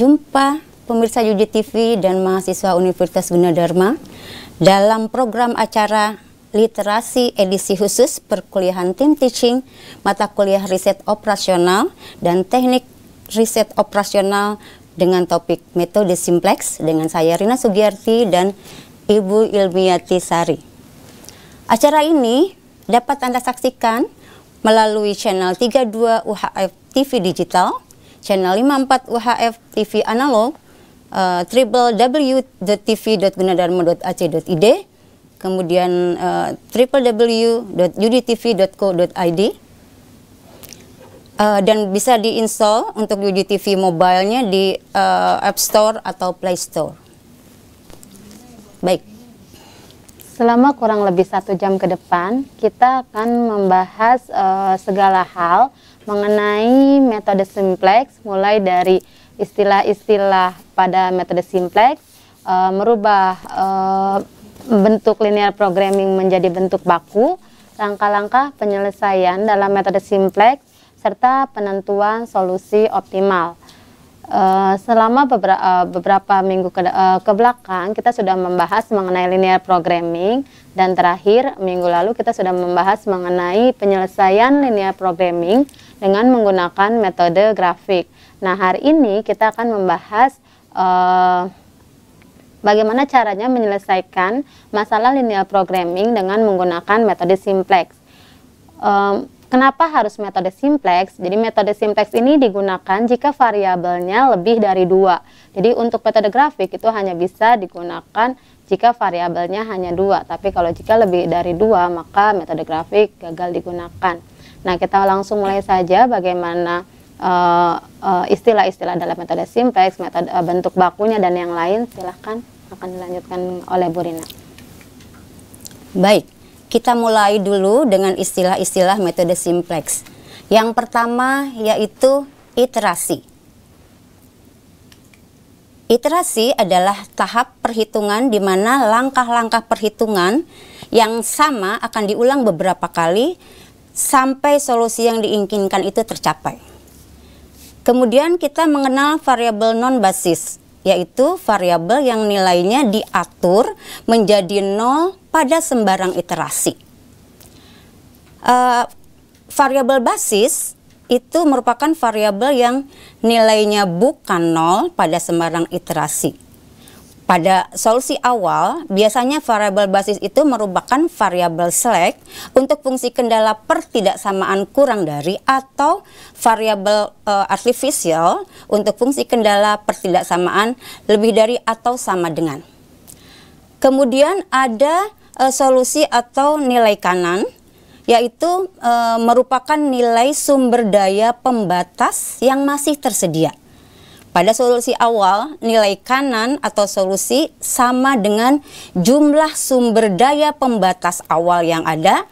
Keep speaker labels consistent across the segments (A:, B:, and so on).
A: jumpa pemirsa Yudi TV dan mahasiswa Universitas Gunadarma dalam program acara literasi edisi khusus perkuliahan tim teaching mata kuliah riset operasional dan teknik riset operasional dengan topik metode simplex dengan saya Rina Sugiyarti dan Ibu Ilmiati Sari. Acara ini dapat Anda saksikan melalui channel 32 UHF TV Digital channel 54 UHF TV analog uh, eh, www.tv.gunadarma.ac.id kemudian uh, eh, www.udtv.co.id uh, eh, dan bisa diinstall untuk UDTV mobile di uh, App Store atau Play Store. Baik.
B: Selama kurang lebih satu jam ke depan, kita akan membahas uh, segala hal mengenai metode simplex mulai dari istilah-istilah pada metode simplex uh, merubah uh, bentuk linear programming menjadi bentuk baku, langkah-langkah penyelesaian dalam metode simplex serta penentuan solusi optimal. Uh, selama beberapa, uh, beberapa minggu ke, uh, ke kita sudah membahas mengenai linear programming dan terakhir minggu lalu kita sudah membahas mengenai penyelesaian linear programming dengan menggunakan metode grafik. Nah, hari ini kita akan membahas uh, bagaimana caranya menyelesaikan masalah linear programming dengan menggunakan metode simplex. Um, Kenapa harus metode simplex? Jadi metode simplex ini digunakan jika variabelnya lebih dari dua. Jadi untuk metode grafik itu hanya bisa digunakan jika variabelnya hanya dua. Tapi kalau jika lebih dari dua maka metode grafik gagal digunakan. Nah, kita langsung mulai saja bagaimana eh, eh, istilah-istilah uh, uh, dalam metode simplex, metode uh, bentuk bakunya dan yang lain. Silahkan akan dilanjutkan oleh Bu
A: Rina. Baik, kita mulai dulu dengan istilah-istilah metode simplex. Yang pertama yaitu iterasi. Iterasi adalah tahap perhitungan di mana langkah-langkah perhitungan yang sama akan diulang beberapa kali sampai solusi yang diinginkan itu tercapai. Kemudian kita mengenal variabel non basis, yaitu variabel yang nilainya diatur menjadi nol pada sembarang iterasi. Uh, variabel basis itu merupakan variabel yang nilainya bukan nol pada sembarang iterasi pada solusi awal, biasanya variabel basis itu merupakan variabel slack untuk fungsi kendala pertidaksamaan kurang dari atau variabel uh, artificial untuk fungsi kendala pertidaksamaan lebih dari atau sama dengan. Kemudian ada uh, solusi atau nilai kanan yaitu e, merupakan nilai sumber daya pembatas yang masih tersedia. Pada solusi awal, nilai kanan atau solusi sama dengan jumlah sumber daya pembatas awal yang ada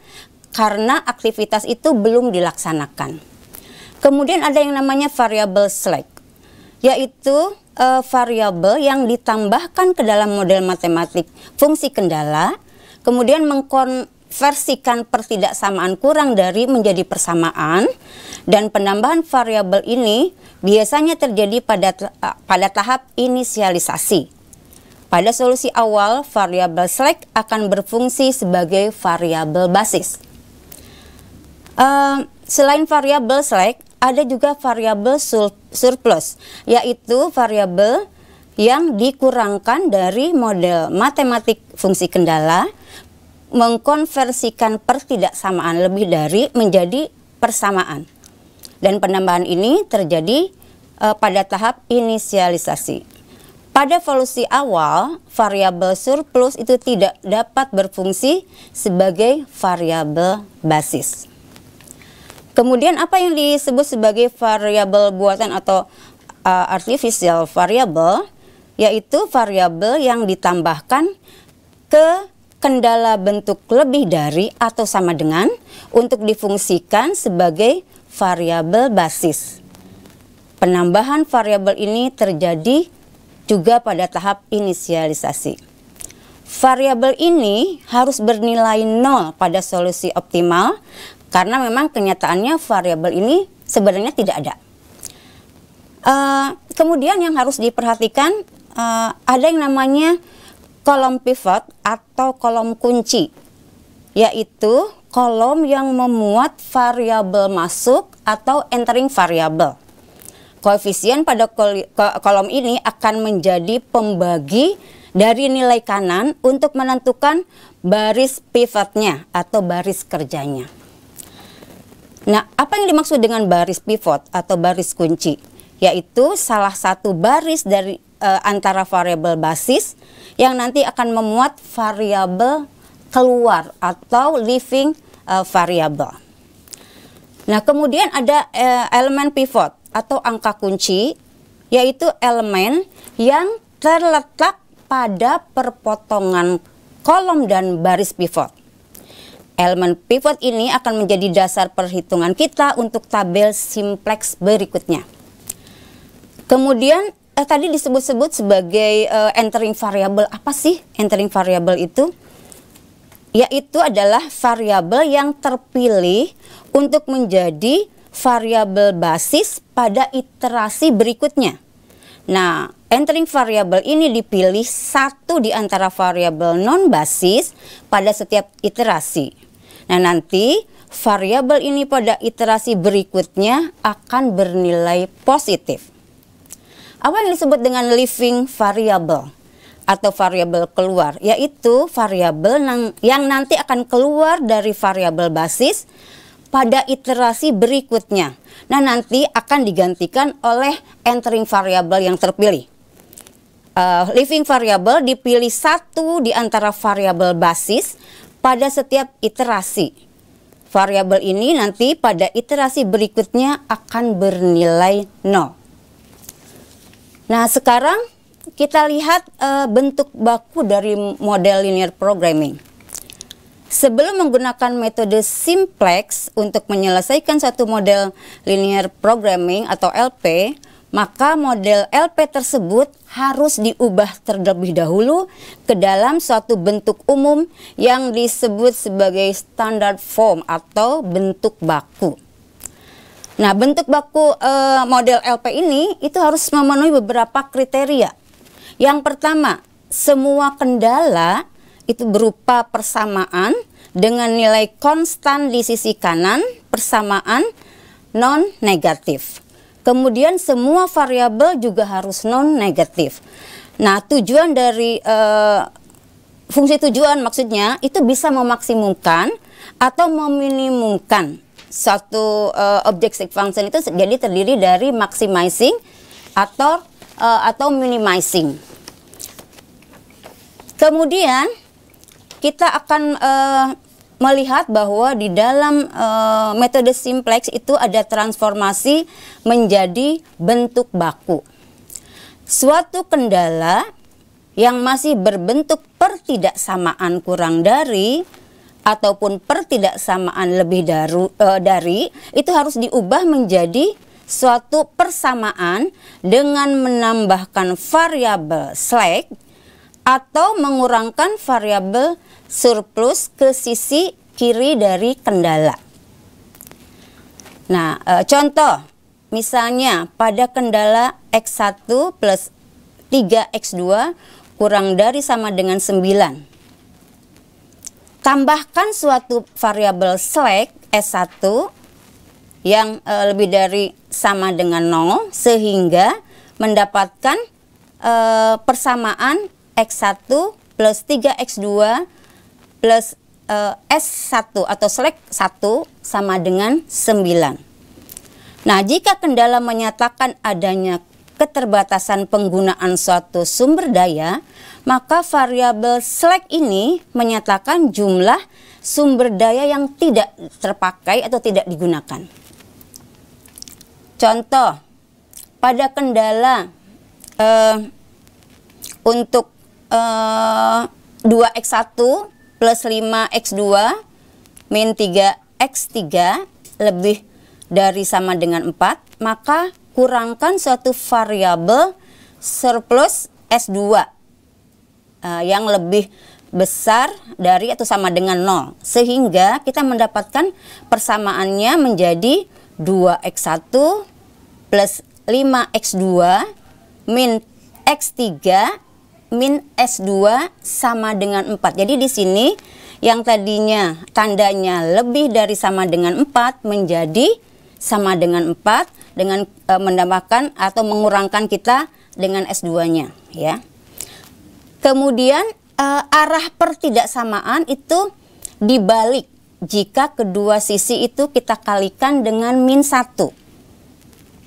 A: karena aktivitas itu belum dilaksanakan. Kemudian ada yang namanya variabel slack, yaitu uh, eh, variabel yang ditambahkan ke dalam model matematik fungsi kendala, kemudian mengkon versikan pertidaksamaan kurang dari menjadi persamaan dan penambahan variabel ini biasanya terjadi pada eh, pada tahap inisialisasi. Pada solusi awal, variabel select akan berfungsi sebagai variabel basis. Uh, selain variabel select, ada juga variabel surplus, yaitu variabel yang dikurangkan dari model matematik fungsi kendala mengkonversikan persidaksamaan lebih dari menjadi persamaan. Dan penambahan ini terjadi e, pada tahap inisialisasi. Pada evolusi awal, variabel surplus itu tidak dapat berfungsi sebagai variabel basis. Kemudian apa yang disebut sebagai variabel buatan atau uh, artificial variable yaitu variabel yang ditambahkan ke kendala bentuk lebih dari atau sama dengan untuk difungsikan sebagai variabel basis. Penambahan variabel ini terjadi juga pada tahap inisialisasi. Variabel ini harus bernilai nol pada solusi optimal karena memang kenyataannya variabel ini sebenarnya tidak ada. Uh, kemudian yang harus diperhatikan uh, ada yang namanya kolom pivot atau kolom kunci, yaitu kolom yang memuat variabel masuk atau entering variabel Koefisien pada kolom ini akan menjadi pembagi dari nilai kanan untuk menentukan baris pivotnya atau baris kerjanya. Nah, apa yang dimaksud dengan baris pivot atau baris kunci? Yaitu salah satu baris dari e, antara variabel basis yang nanti akan memuat variabel keluar atau living uh, eh, variable. Nah, kemudian ada uh, elemen pivot atau angka kunci yaitu elemen yang terletak pada perpotongan kolom dan baris pivot. Elemen pivot ini akan menjadi dasar perhitungan kita untuk tabel simplex berikutnya. Kemudian uh, tadi disebut-sebut sebagai uh, entering variable. Apa sih entering variable itu? Yaitu adalah variabel yang terpilih untuk menjadi variabel basis pada iterasi berikutnya. Nah, entering variable ini dipilih satu di antara variabel non basis pada setiap iterasi. Nah, nanti variabel ini pada iterasi berikutnya akan bernilai positif. Apa yang disebut dengan living variable atau variable keluar, yaitu variabel yang nanti akan keluar dari variabel basis pada iterasi berikutnya. Nah, nanti akan digantikan oleh entering variable yang terpilih. Uh, living variable dipilih satu di antara variabel basis pada setiap iterasi. Variabel ini nanti pada iterasi berikutnya akan bernilai 0. Nah, sekarang kita lihat uh, bentuk baku dari model linear programming. Sebelum menggunakan metode simplex untuk menyelesaikan satu model linear programming atau LP, maka model LP tersebut harus diubah terlebih dahulu ke dalam suatu bentuk umum yang disebut sebagai standard form atau bentuk baku. Nah, bentuk baku e, model LP ini itu harus memenuhi beberapa kriteria. Yang pertama, semua kendala itu berupa persamaan dengan nilai konstan di sisi kanan, persamaan non negatif. Kemudian semua variabel juga harus non negatif. Nah, tujuan dari e, fungsi tujuan maksudnya itu bisa memaksimumkan atau meminimumkan satu uh, objective function itu jadi terdiri dari maximizing atau uh, atau minimizing. Kemudian kita akan uh, melihat bahwa di dalam uh, metode simplex itu ada transformasi menjadi bentuk baku. Suatu kendala yang masih berbentuk pertidaksamaan kurang dari ataupun pertidaksamaan lebih daru, e, dari itu harus diubah menjadi suatu persamaan dengan menambahkan variabel slack atau mengurangkan variabel surplus ke sisi kiri dari kendala. Nah, e, contoh misalnya pada kendala X1 plus 3X2 kurang dari sama dengan 9 tambahkan suatu variabel slack S1 yang e, lebih dari sama dengan 0 sehingga mendapatkan e, persamaan X1 plus 3X2 plus e, eh, S1 atau slack 1 sama dengan 9. Nah, jika kendala menyatakan adanya keterbatasan penggunaan suatu sumber daya, maka variabel slack ini menyatakan jumlah sumber daya yang tidak terpakai atau tidak digunakan. Contoh, pada kendala eh, untuk eh, 2x1 plus 5x2 min 3x3 lebih dari sama dengan 4, maka kurangkan suatu variabel surplus S2 uh, eh, yang lebih besar dari atau sama dengan 0 sehingga kita mendapatkan persamaannya menjadi 2x1 plus 5x2 min x3 min S2 sama dengan 4 jadi di sini yang tadinya tandanya lebih dari sama dengan 4 menjadi sama dengan 4 dengan e, menambahkan atau mengurangkan kita dengan S2-nya ya. Kemudian e, arah pertidaksamaan itu dibalik jika kedua sisi itu kita kalikan dengan min 1.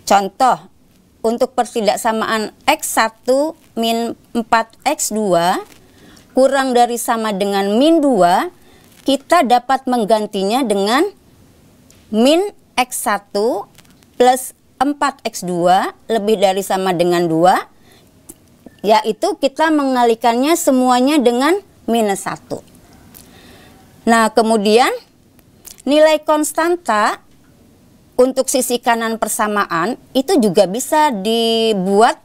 A: Contoh, untuk pertidaksamaan X1 min 4X2 kurang dari sama dengan min 2, kita dapat menggantinya dengan min X1 plus 4X2 lebih dari sama dengan 2, yaitu kita mengalikannya semuanya dengan minus 1. Nah, kemudian nilai konstanta untuk sisi kanan persamaan itu juga bisa dibuat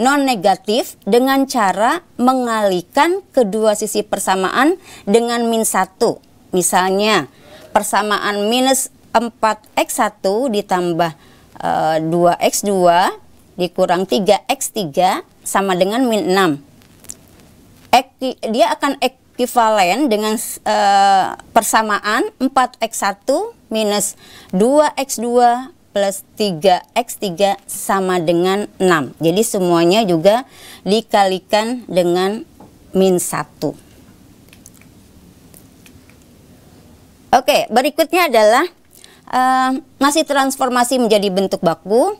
A: non negatif dengan cara mengalikan kedua sisi persamaan dengan min 1. Misalnya, persamaan minus 4X1 ditambah e, eh, 2X2 dikurang 3X3 sama dengan min 6. Eki, dia akan ekivalen dengan e, persamaan 4X1 minus 2X2 plus 3X3 sama dengan 6. Jadi semuanya juga dikalikan dengan min 1. Oke, berikutnya adalah masih eh, transformasi menjadi bentuk baku,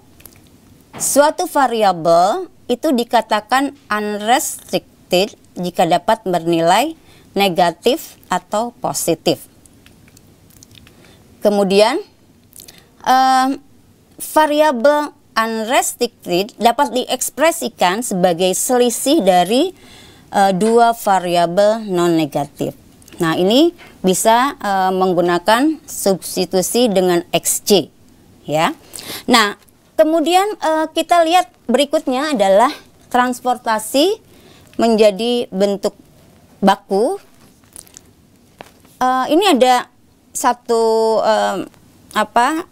A: suatu variabel itu dikatakan unrestricted jika dapat bernilai negatif atau positif. Kemudian uh, variabel unrestricted dapat diekspresikan sebagai selisih dari uh, dua variabel non negatif. Nah, ini bisa e, menggunakan substitusi dengan XC ya. Nah, kemudian e, kita lihat berikutnya adalah transportasi menjadi bentuk baku. E, ini ada satu e, apa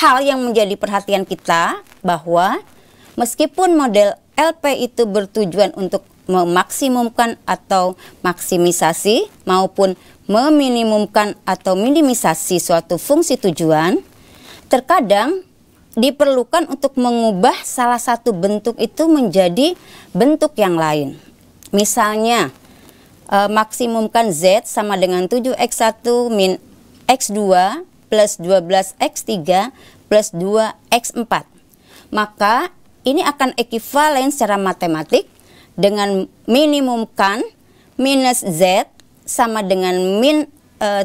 A: hal yang menjadi perhatian kita bahwa meskipun model LP itu bertujuan untuk memaksimumkan atau maksimisasi maupun meminimumkan atau minimisasi suatu fungsi tujuan, terkadang diperlukan untuk mengubah salah satu bentuk itu menjadi bentuk yang lain. Misalnya, e, maksimumkan Z sama dengan 7X1 min X2 plus 12X3 plus 2X4. Maka ini akan ekivalen secara matematik dengan minimumkan minus Z sama dengan min eh, uh,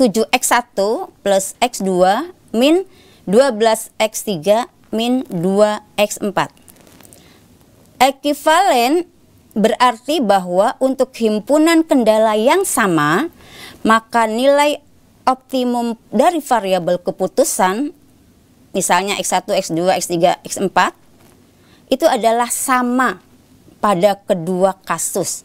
A: 7x1 plus x2 min 12x3 min 2x4. Ekivalen berarti bahwa untuk himpunan kendala yang sama, maka nilai optimum dari variabel keputusan, misalnya x1, x2, x3, x4, itu adalah sama pada kedua kasus.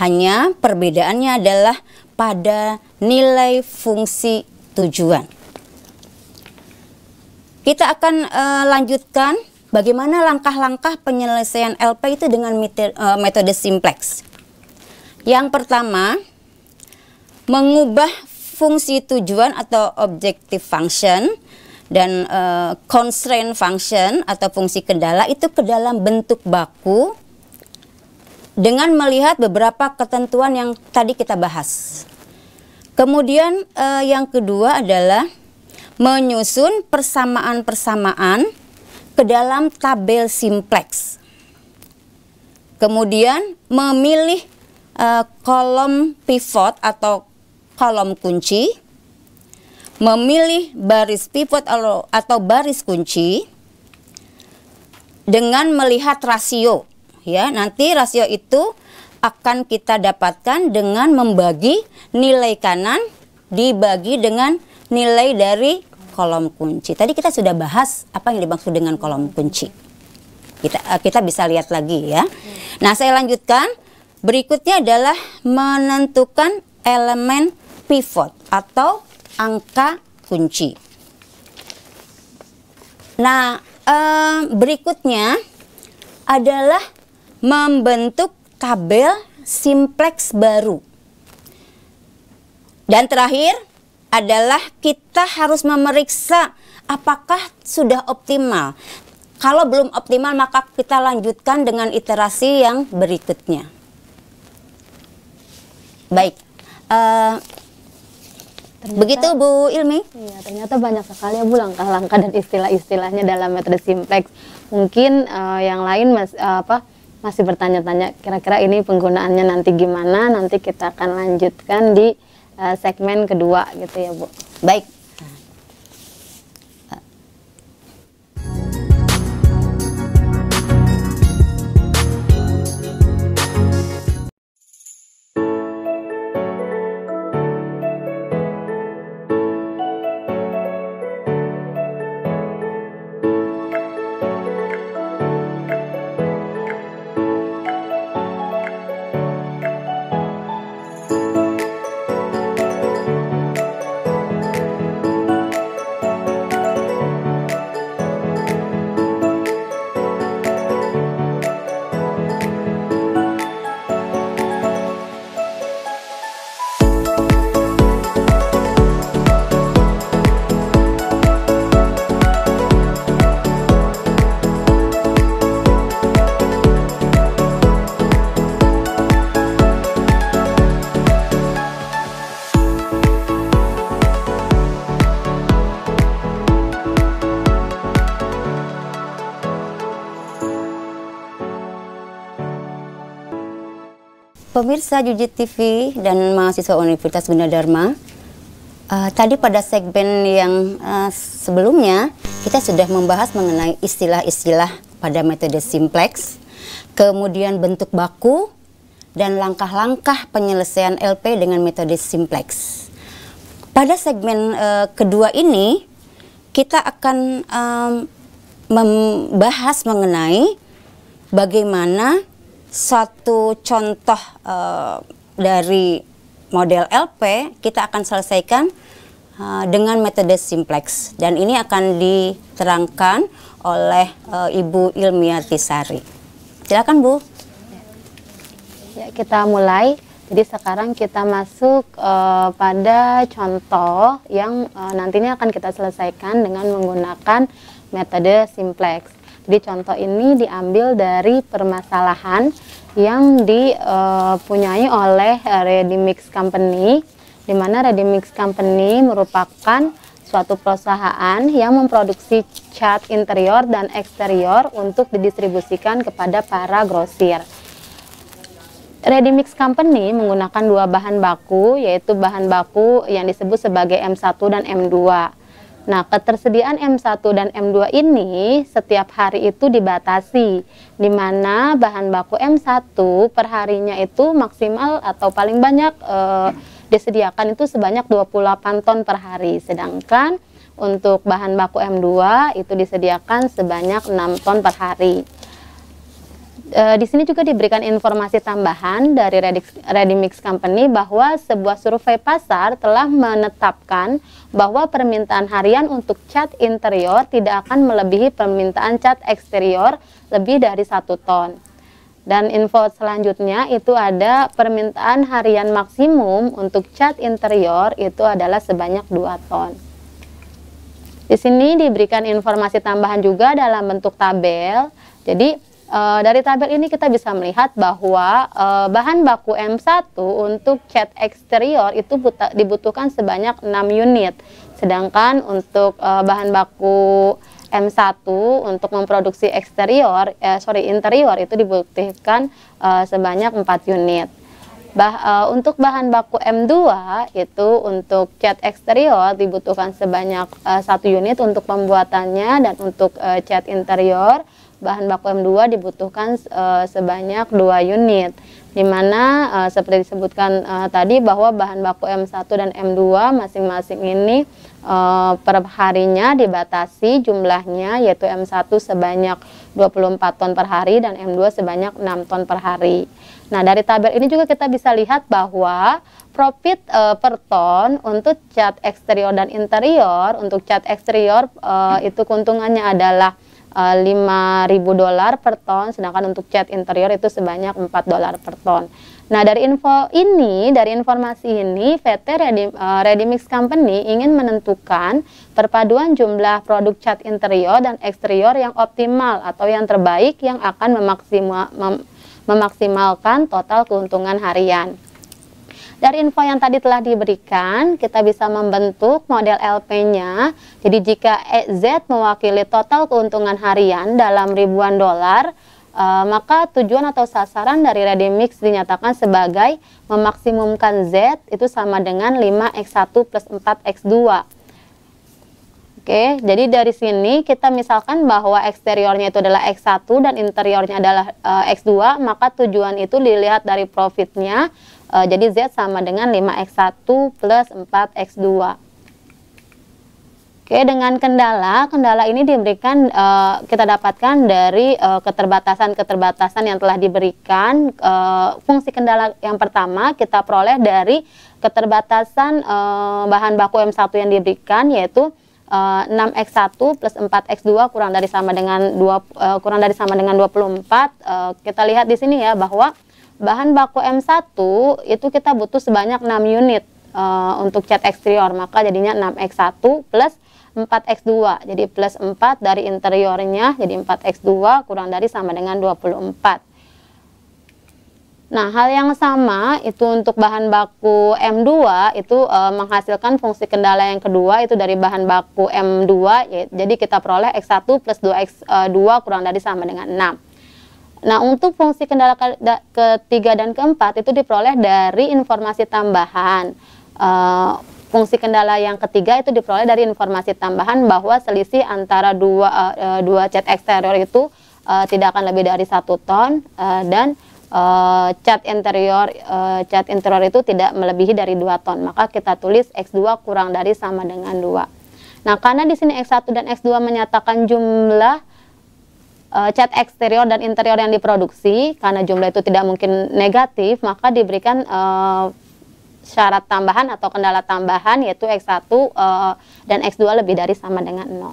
A: Hanya perbedaannya adalah pada nilai fungsi tujuan. Kita akan uh, lanjutkan bagaimana langkah-langkah penyelesaian LP itu dengan metode, uh, eh, metode simplex. Yang pertama, mengubah fungsi tujuan atau objective function dan uh, constraint function atau fungsi kendala itu ke dalam bentuk baku dengan melihat beberapa ketentuan yang tadi kita bahas. Kemudian eh, yang kedua adalah menyusun persamaan-persamaan ke dalam tabel simplex, Kemudian memilih eh, kolom pivot atau kolom kunci, memilih baris pivot atau baris kunci dengan melihat rasio ya. Nanti rasio itu akan kita dapatkan dengan membagi nilai kanan dibagi dengan nilai dari kolom kunci. Tadi kita sudah bahas apa yang dimaksud dengan kolom kunci. Kita eh, kita bisa lihat lagi ya. Nah, saya lanjutkan. Berikutnya adalah menentukan elemen pivot atau angka kunci. Nah, eh, berikutnya adalah membentuk tabel simplex baru. Dan terakhir adalah kita harus memeriksa apakah sudah optimal. Kalau belum optimal maka kita lanjutkan dengan iterasi yang berikutnya. Baik, uh, Ternyata, Begitu Bu Ilmi? Iya, ternyata banyak
B: sekali ya Bu langkah-langkah dan istilah-istilahnya dalam metode simplex. Mungkin uh, yang lain Mas uh, apa masih bertanya-tanya kira-kira ini penggunaannya nanti gimana nanti kita akan lanjutkan di uh, segmen kedua gitu ya Bu. Baik,
A: pemirsa Jujit TV dan mahasiswa Universitas Gunadarma. Uh, tadi pada segmen yang uh, sebelumnya kita sudah membahas mengenai istilah-istilah pada metode simplex, kemudian bentuk baku dan langkah-langkah penyelesaian LP dengan metode simplex. Pada segmen uh, kedua ini kita akan um, membahas mengenai bagaimana satu contoh uh, dari model LP kita akan selesaikan uh, dengan metode simplex dan ini akan diterangkan oleh uh, Ibu Ilmiati Sari. Silakan
B: Bu. Ya, kita mulai. Jadi sekarang kita masuk uh, pada contoh yang uh, nantinya akan kita selesaikan dengan menggunakan metode simplex. Jadi contoh ini diambil dari permasalahan yang dipunyai oleh Ready Mix Company, di mana Ready Mix Company merupakan suatu perusahaan yang memproduksi cat interior dan eksterior untuk didistribusikan kepada para grosir. Ready Mix Company menggunakan dua bahan baku, yaitu bahan baku yang disebut sebagai M1 dan M2. Nah, ketersediaan M1 dan M2 ini setiap hari itu dibatasi, di mana bahan baku M1 perharinya itu maksimal atau paling banyak e, disediakan itu sebanyak 28 ton per hari, sedangkan untuk bahan baku M2 itu disediakan sebanyak 6 ton per hari e, di sini juga diberikan informasi tambahan dari Mix Company bahwa sebuah survei pasar telah menetapkan bahwa permintaan harian untuk cat interior tidak akan melebihi permintaan cat eksterior lebih dari satu ton. Dan info selanjutnya itu ada permintaan harian maksimum untuk cat interior itu adalah sebanyak 2 ton. Di sini diberikan informasi tambahan juga dalam bentuk tabel. Jadi Uh, dari tabel ini kita bisa melihat bahwa uh, bahan baku M1 untuk cat eksterior itu dibutuhkan sebanyak 6 unit. Sedangkan untuk uh, bahan baku M1 untuk memproduksi eksterior, eh, sorry interior itu dibutuhkan uh, sebanyak 4 unit. Bah, uh, untuk bahan baku M2 itu untuk cat eksterior dibutuhkan sebanyak satu 1 unit untuk pembuatannya dan untuk uh, cat interior bahan baku M2 dibutuhkan uh, sebanyak dua unit di mana uh, seperti disebutkan uh, tadi bahwa bahan baku M1 dan M2 masing-masing ini uh, per harinya dibatasi jumlahnya yaitu M1 sebanyak 24 ton per hari dan M2 sebanyak 6 ton per hari. Nah, dari tabel ini juga kita bisa lihat bahwa profit uh, per ton untuk cat eksterior dan interior, untuk cat eksterior uh, itu keuntungannya adalah Eh, lima ribu dolar per ton, sedangkan untuk cat interior itu sebanyak 4 dolar per ton. Nah, dari info ini, dari informasi ini, PT Ready, uh, eh, Mix Company ingin menentukan perpaduan jumlah produk cat interior dan eksterior yang optimal atau yang terbaik yang akan memaksima, mem, memaksimalkan total keuntungan harian. Dari info yang tadi telah diberikan, kita bisa membentuk model LP-nya. Jadi jika e Z mewakili total keuntungan harian dalam ribuan dolar, e, maka tujuan atau sasaran dari ready Mix dinyatakan sebagai memaksimumkan Z itu sama dengan 5X1 plus 4X2. Oke, jadi dari sini kita misalkan bahwa eksteriornya itu adalah X1 dan interiornya adalah e, eh, X2, maka tujuan itu dilihat dari profitnya e, jadi Z sama dengan 5X1 plus 4X2. Oke, dengan kendala, kendala ini diberikan e, kita dapatkan dari eh, keterbatasan-keterbatasan yang telah diberikan. e, fungsi kendala yang pertama kita peroleh dari keterbatasan e, bahan baku M1 yang diberikan yaitu uh, 6x1 plus 4x2 kurang dari sama dengan 2 uh, kurang dari sama dengan 24. Uh, kita lihat di sini ya bahwa Bahan baku M1 itu kita butuh sebanyak 6 unit uh, untuk cat eksterior, maka jadinya 6X1 plus 4X2. Jadi plus 4 dari interiornya, jadi 4X2 kurang dari sama dengan 24. Nah, hal yang sama itu untuk bahan baku M2 itu e, menghasilkan fungsi kendala yang kedua itu dari bahan baku M2 ya, jadi kita peroleh X1 plus 2X2 eh, kurang dari sama dengan 6. Nah, untuk fungsi kendala ketiga dan keempat itu diperoleh dari informasi tambahan. Uh, fungsi kendala yang ketiga itu diperoleh dari informasi tambahan bahwa selisih antara dua uh, dua cat eksterior itu uh, tidak akan lebih dari satu ton uh, dan uh, cat interior uh, cat interior itu tidak melebihi dari dua ton maka kita tulis x2 kurang dari sama dengan dua. Nah karena di sini x1 dan x2 menyatakan jumlah Eh, cat eksterior dan interior yang diproduksi karena jumlah itu tidak mungkin negatif maka diberikan uh, syarat tambahan atau kendala tambahan yaitu X1 uh, eh, dan X2 lebih dari sama dengan 0.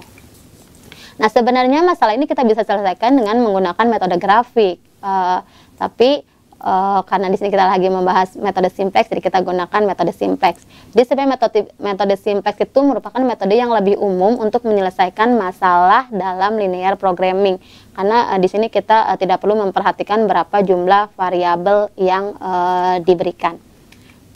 B: Nah sebenarnya masalah ini kita bisa selesaikan dengan menggunakan metode grafik uh, tapi uh, karena di sini kita lagi membahas metode simplex, jadi kita gunakan metode simplex. Jadi sebenarnya metode metode simplex itu merupakan metode yang lebih umum untuk menyelesaikan masalah dalam linear programming. Karena uh, di sini kita uh, tidak perlu memperhatikan berapa jumlah variabel yang uh, diberikan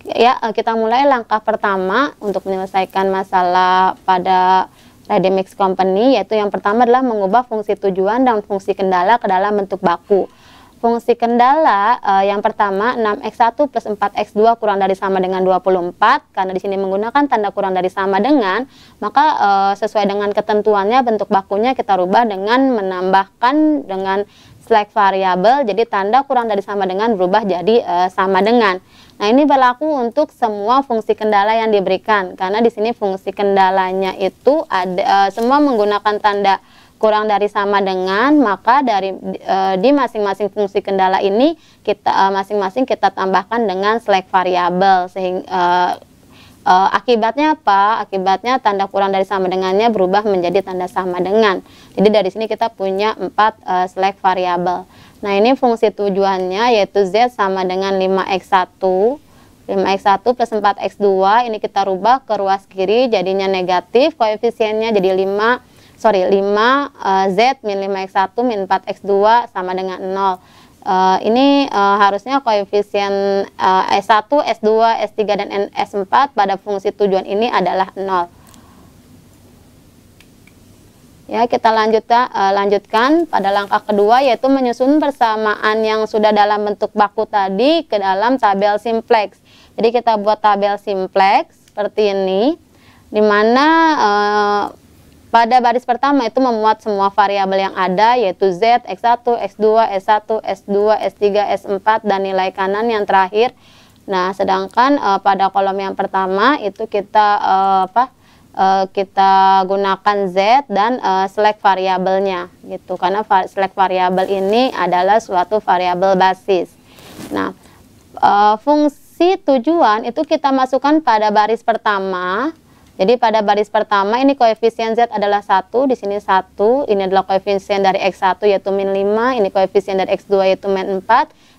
B: ya kita mulai langkah pertama untuk menyelesaikan masalah pada Redemix Company yaitu yang pertama adalah mengubah fungsi tujuan dan fungsi kendala ke dalam bentuk baku. Fungsi kendala uh, yang pertama 6x1 plus 4x2 kurang dari sama dengan 24 karena di sini menggunakan tanda kurang dari sama dengan maka uh, sesuai dengan ketentuannya bentuk bakunya kita rubah dengan menambahkan dengan slack variabel jadi tanda kurang dari sama dengan berubah jadi uh, sama dengan Nah, ini berlaku untuk semua fungsi kendala yang diberikan karena di sini fungsi kendalanya itu ada e, semua menggunakan tanda kurang dari sama dengan, maka dari e, di masing-masing fungsi kendala ini kita e, masing-masing e, kita tambahkan dengan select variabel sehingga Uh, e, e, akibatnya apa? Akibatnya tanda kurang dari sama dengannya berubah menjadi tanda sama dengan. Jadi dari sini kita punya empat uh, select variabel. Nah ini fungsi tujuannya yaitu Z sama dengan 5X1 5X1 plus 4X2 ini kita rubah ke ruas kiri jadinya negatif koefisiennya jadi 5 sorry 5 uh, eh, Z min 5X1 min 4X2 sama dengan 0 Uh, eh, ini uh, harusnya koefisien uh, S1, S2, S3, dan S4 pada fungsi tujuan ini adalah 0. Ya, kita lanjutkan, uh, eh, lanjutkan pada langkah kedua yaitu menyusun persamaan yang sudah dalam bentuk baku tadi ke dalam tabel simplex. Jadi kita buat tabel simplex seperti ini, di mana uh, pada baris pertama itu memuat semua variabel yang ada yaitu z, x1, x2, s1, s2, s3, s4 dan nilai kanan yang terakhir. Nah, sedangkan uh, pada kolom yang pertama itu kita uh, apa? uh, kita gunakan Z dan uh, select variabelnya gitu karena va select variabel ini adalah suatu variabel basis. Nah, uh, fungsi tujuan itu kita masukkan pada baris pertama. Jadi pada baris pertama ini koefisien Z adalah satu di sini satu ini adalah koefisien dari X1 yaitu min 5, ini koefisien dari X2 yaitu min 4.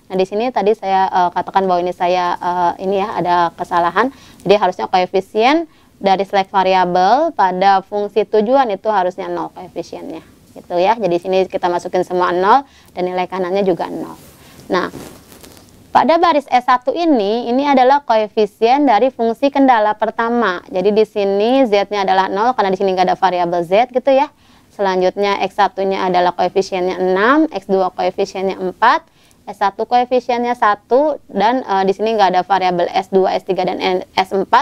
B: Nah, di sini tadi saya uh, katakan bahwa ini saya uh, ini ya ada kesalahan. Jadi harusnya koefisien dari select variable pada fungsi tujuan itu harusnya nol koefisiennya gitu ya jadi sini kita masukin semua nol dan nilai kanannya juga nol nah pada baris e S1 ini, ini adalah koefisien dari fungsi kendala pertama. Jadi di sini Z-nya adalah nol karena di sini nggak ada variabel Z gitu ya. Selanjutnya X1-nya adalah koefisiennya 6, X2 koefisiennya 4, e S1 koefisiennya 1, dan e, di sini nggak ada variabel S2, S3, dan S4.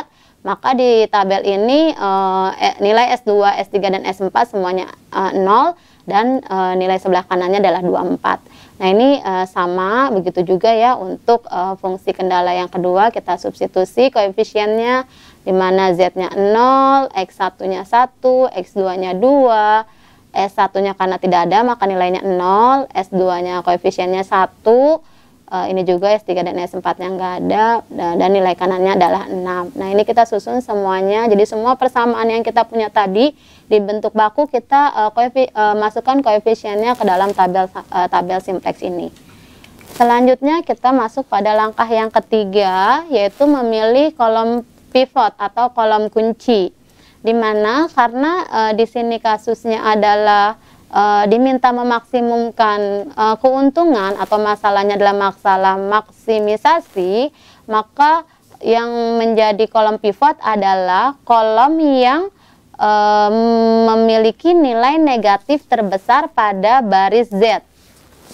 B: Maka di tabel ini uh, nilai S2, S3, dan S4 semuanya uh, eh, 0 dan uh, nilai sebelah kanannya adalah 24. Nah ini uh, sama begitu juga ya untuk uh, fungsi kendala yang kedua kita substitusi koefisiennya di mana Z-nya 0, X1-nya 1, X2-nya 2, S1-nya karena tidak ada maka nilainya 0, S2-nya koefisiennya 1, uh, ini juga S3 dan S4 yang nggak ada dan nilai kanannya adalah 6. Nah, ini kita susun semuanya. Jadi semua persamaan yang kita punya tadi di bentuk baku kita uh, koefi, uh, masukkan koefisiennya ke dalam tabel uh, tabel simplex ini. Selanjutnya kita masuk pada langkah yang ketiga yaitu memilih kolom pivot atau kolom kunci. Dimana karena uh, di sini kasusnya adalah uh, diminta memaksimumkan uh, keuntungan atau masalahnya adalah masalah maksimisasi, maka yang menjadi kolom pivot adalah kolom yang eh, memiliki nilai negatif terbesar pada baris Z.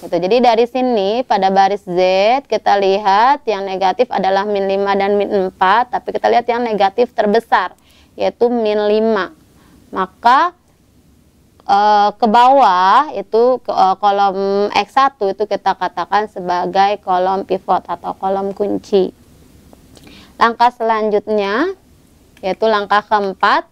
B: Gitu. Jadi dari sini pada baris Z kita lihat yang negatif adalah min 5 dan min 4, tapi kita lihat yang negatif terbesar yaitu min 5. Maka uh, ke bawah itu uh, kolom X1 itu kita katakan sebagai kolom pivot atau kolom kunci. Langkah selanjutnya yaitu langkah keempat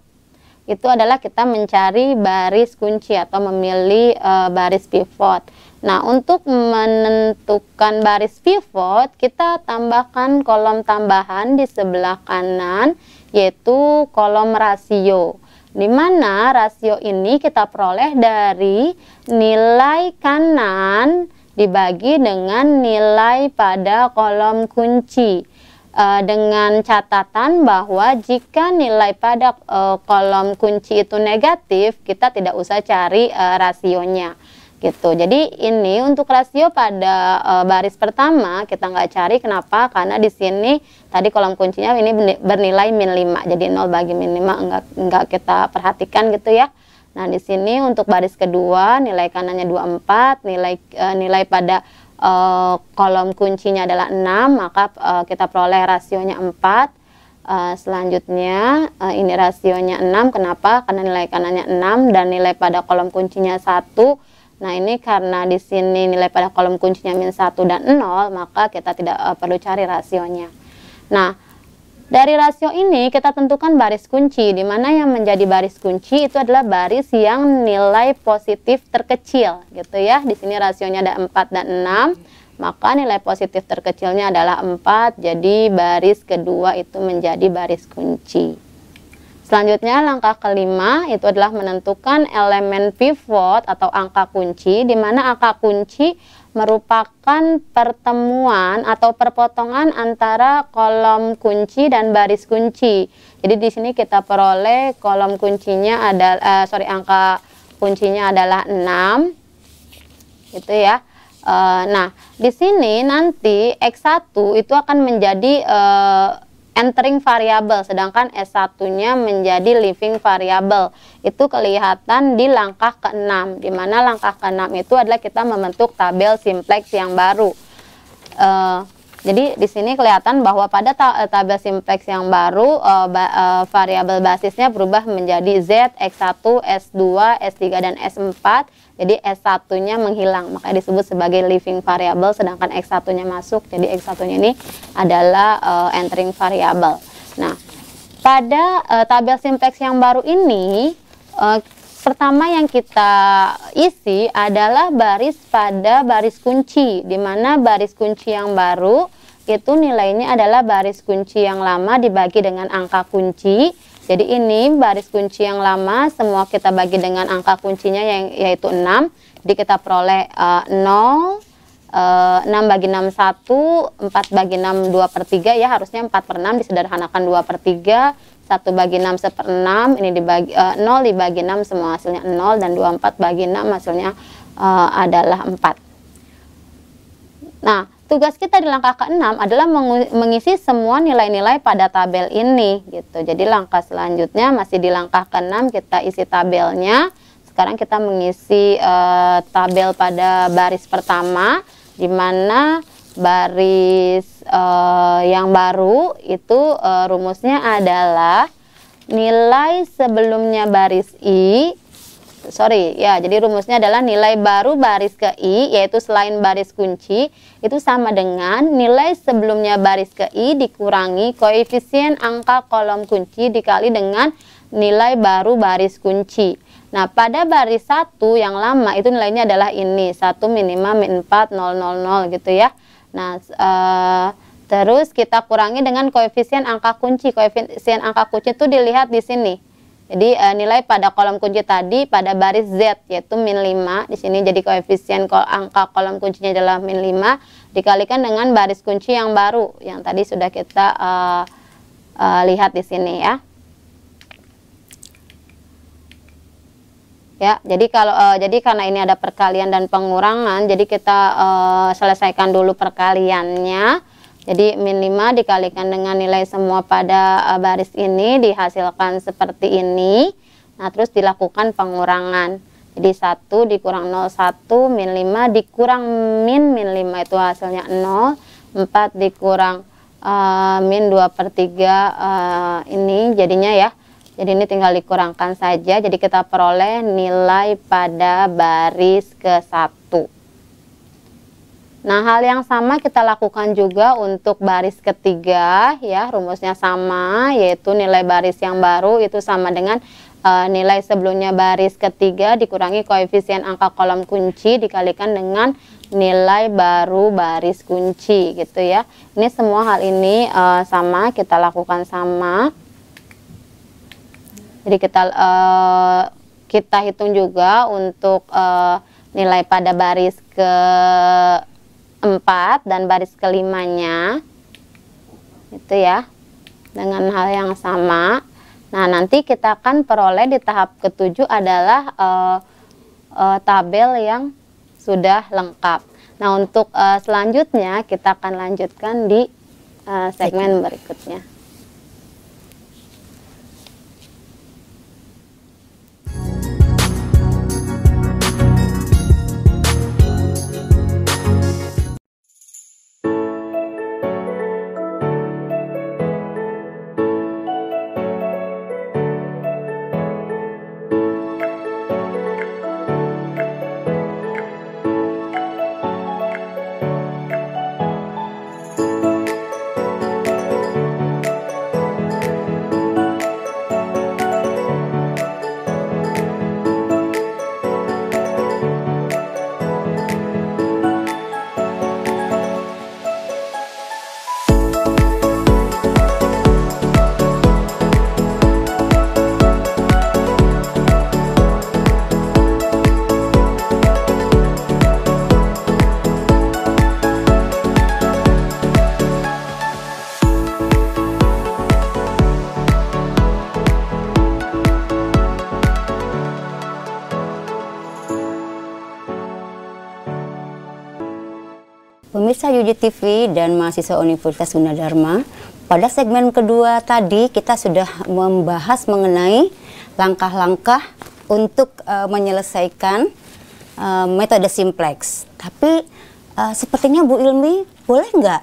B: itu adalah kita mencari baris kunci atau memilih e, baris pivot. Nah, untuk menentukan baris pivot, kita tambahkan kolom tambahan di sebelah kanan yaitu kolom rasio di mana rasio ini kita peroleh dari nilai kanan dibagi dengan nilai pada kolom kunci e, dengan catatan bahwa jika nilai pada e, kolom kunci itu negatif kita tidak usah cari e, rasionya gitu. Jadi ini untuk rasio pada e, baris pertama kita nggak cari kenapa? Karena di sini tadi kolom kuncinya ini bernilai min 5. Jadi nol bagi min 5 enggak enggak kita perhatikan gitu ya. Nah, di sini untuk baris kedua nilai kanannya 24, nilai e, nilai pada e, eh, kolom kuncinya adalah enam maka e, kita peroleh rasionya empat Uh, selanjutnya uh, ini rasionya 6 kenapa karena nilai kanannya 6 dan nilai pada kolom kuncinya 1 Nah ini karena di sini nilai pada kolom kuncinya min 1 dan 0 maka kita tidak uh, perlu cari rasionya. Nah dari rasio ini kita tentukan baris kunci di mana yang menjadi baris kunci itu adalah baris yang nilai positif terkecil gitu ya. Di sini rasionya ada 4 dan 6 maka nilai positif terkecilnya adalah 4 jadi baris kedua itu menjadi baris kunci. Selanjutnya langkah kelima itu adalah menentukan elemen pivot atau angka kunci di mana angka kunci merupakan pertemuan atau perpotongan antara kolom kunci dan baris kunci. Jadi di sini kita peroleh kolom kuncinya ada uh, sorry angka kuncinya adalah 6. Gitu ya. Uh, nah, di sini nanti X1 itu akan menjadi uh, entering variable sedangkan S1-nya menjadi living variable. Itu kelihatan di langkah ke-6 di mana langkah ke-6 itu adalah kita membentuk tabel simplex yang baru. Uh, jadi di sini kelihatan bahwa pada eh, tabel simplex yang baru uh, ba uh, variabel basisnya berubah menjadi Z, X1, S2, S3 dan S4 jadi S1-nya menghilang, makanya disebut sebagai living variable sedangkan X1-nya masuk. Jadi X1-nya ini adalah uh, entering variable. Nah, pada uh, tabel simplex yang baru ini uh, pertama yang kita isi adalah baris pada baris kunci di mana baris kunci yang baru itu nilainya adalah baris kunci yang lama dibagi dengan angka kunci jadi ini baris kunci yang lama semua kita bagi dengan angka kuncinya yang yaitu 6. Jadi kita peroleh uh, 0 Uh, 6 bagi 6 1, 4 bagi 6 2 per 3 ya harusnya 4 per 6 disederhanakan 2 per 3 1 bagi 6 1 per 6 ini dibagi uh, eh, 0 dibagi 6 semua hasilnya 0 dan 24 bagi 6 hasilnya uh, adalah 4 nah Tugas kita di langkah keenam adalah mengisi semua nilai-nilai pada tabel ini gitu. Jadi langkah selanjutnya masih di langkah keenam kita isi tabelnya. Sekarang kita mengisi uh, tabel pada baris pertama di mana baris uh, yang baru itu uh, rumusnya adalah nilai sebelumnya baris i sorry ya jadi rumusnya adalah nilai baru baris ke i yaitu selain baris kunci itu sama dengan nilai sebelumnya baris ke i dikurangi koefisien angka kolom kunci dikali dengan nilai baru baris kunci nah pada baris satu yang lama itu nilainya adalah ini satu minimal min 4 0 0 0 gitu ya nah uh, terus kita kurangi dengan koefisien angka kunci koefisien angka kunci itu dilihat di sini jadi e, nilai pada kolom kunci tadi pada baris Z yaitu min 5. Di sini jadi koefisien kol angka kolom kuncinya adalah min 5 dikalikan dengan baris kunci yang baru yang tadi sudah kita e, e, lihat di sini ya. Ya, jadi kalau uh, jadi karena ini ada perkalian dan pengurangan, jadi kita uh, selesaikan dulu perkaliannya jadi min 5 dikalikan dengan nilai semua pada eh, baris ini dihasilkan seperti ini. Nah, terus dilakukan pengurangan. Jadi 1 dikurang 0, 1 min 5 dikurang min min 5 itu hasilnya 0. 4 dikurang uh, min 2 per 3 uh, eh, ini jadinya ya. Jadi ini tinggal dikurangkan saja. Jadi kita peroleh nilai pada baris ke 1. Nah, hal yang sama kita lakukan juga untuk baris ketiga ya, rumusnya sama yaitu nilai baris yang baru itu sama dengan e, nilai sebelumnya baris ketiga dikurangi koefisien angka kolom kunci dikalikan dengan nilai baru baris kunci gitu ya. Ini semua hal ini e, sama kita lakukan sama. Jadi kita e, kita hitung juga untuk e, nilai pada baris ke 4 dan baris kelimanya itu ya dengan hal yang sama nah nanti kita akan peroleh di tahap ketujuh adalah uh, uh, tabel yang sudah lengkap nah untuk uh, selanjutnya kita akan lanjutkan di segmen berikutnya
A: Wujud TV dan mahasiswa Universitas Gunadarma. Pada segmen kedua tadi kita sudah membahas mengenai langkah-langkah untuk uh, menyelesaikan uh, metode simplex. Tapi uh, sepertinya Bu Ilmi boleh nggak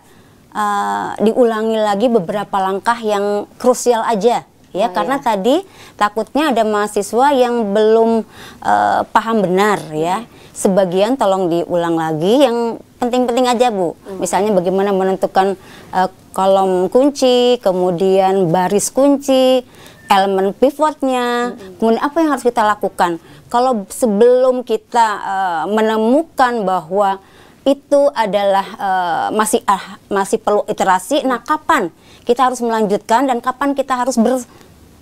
A: uh, diulangi lagi beberapa langkah yang krusial aja? ya oh, karena iya. tadi takutnya ada mahasiswa yang belum uh, paham benar ya. Iya sebagian tolong diulang lagi yang penting-penting aja Bu. Hmm. Misalnya bagaimana menentukan uh, kolom kunci, kemudian baris kunci, elemen pivotnya, hmm. kemudian apa yang harus kita lakukan. Kalau sebelum kita uh, menemukan bahwa itu adalah uh, masih uh, masih perlu iterasi, nah kapan kita harus melanjutkan dan kapan kita harus ber,